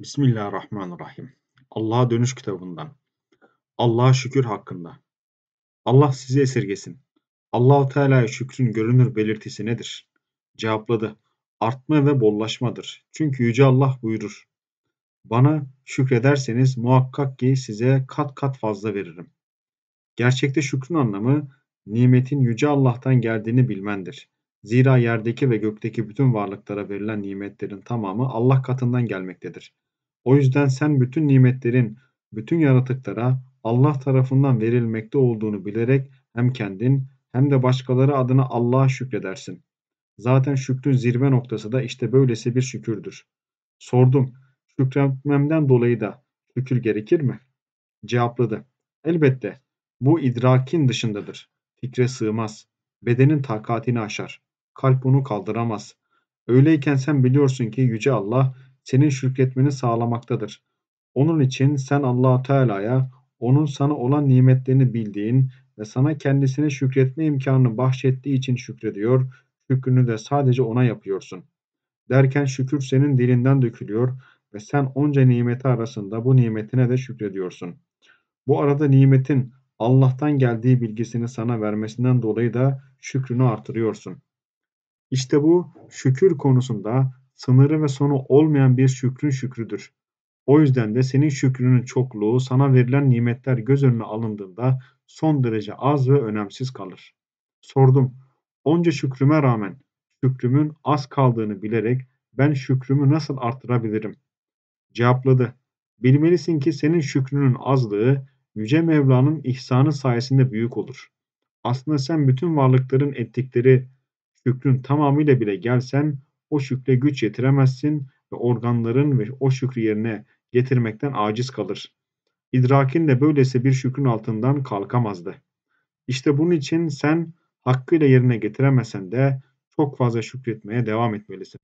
Bismillahirrahmanirrahim. Allah'a dönüş kitabından. Allah'a şükür hakkında. Allah sizi esirgesin. Allahu Teala'ya şükrün görünür belirtisi nedir? Cevapladı. Artma ve bollaşmadır. Çünkü yüce Allah buyurur. Bana şükrederseniz muhakkak ki size kat kat fazla veririm. Gerçekte şükrün anlamı nimetin yüce Allah'tan geldiğini bilmendir. Zira yerdeki ve gökteki bütün varlıklara verilen nimetlerin tamamı Allah katından gelmektedir. O yüzden sen bütün nimetlerin, bütün yaratıklara Allah tarafından verilmekte olduğunu bilerek hem kendin hem de başkaları adına Allah'a şükredersin. Zaten şükrün zirve noktası da işte böylesi bir şükürdür. Sordum, şükretmemden dolayı da şükür gerekir mi? Cevapladı, elbette bu idrakin dışındadır. Fikre sığmaz, bedenin takatini aşar, kalp onu kaldıramaz. Öyleyken sen biliyorsun ki Yüce Allah senin şükretmeni sağlamaktadır. Onun için sen Allahu Teala'ya onun sana olan nimetlerini bildiğin ve sana kendisine şükretme imkanını bahşettiği için şükrediyor, şükrünü de sadece ona yapıyorsun. Derken şükür senin dilinden dökülüyor ve sen onca nimeti arasında bu nimetine de şükrediyorsun. Bu arada nimetin Allah'tan geldiği bilgisini sana vermesinden dolayı da şükrünü artırıyorsun. İşte bu şükür konusunda sınırı ve sonu olmayan bir şükrün şükrüdür. O yüzden de senin şükrünün çokluğu sana verilen nimetler göz önüne alındığında son derece az ve önemsiz kalır. Sordum, onca şükrüme rağmen şükrümün az kaldığını bilerek ben şükrümü nasıl artırabilirim? Cevapladı, bilmelisin ki senin şükrünün azlığı Yüce Mevla'nın ihsanı sayesinde büyük olur. Aslında sen bütün varlıkların ettikleri şükrün tamamıyla bile gelsen o şükre güç yetiremezsin ve organların ve o şükrü yerine getirmekten aciz kalır. İdrakin de böylesi bir şükrün altından kalkamazdı. İşte bunun için sen hakkıyla yerine getiremesen de çok fazla şükretmeye devam etmelisin.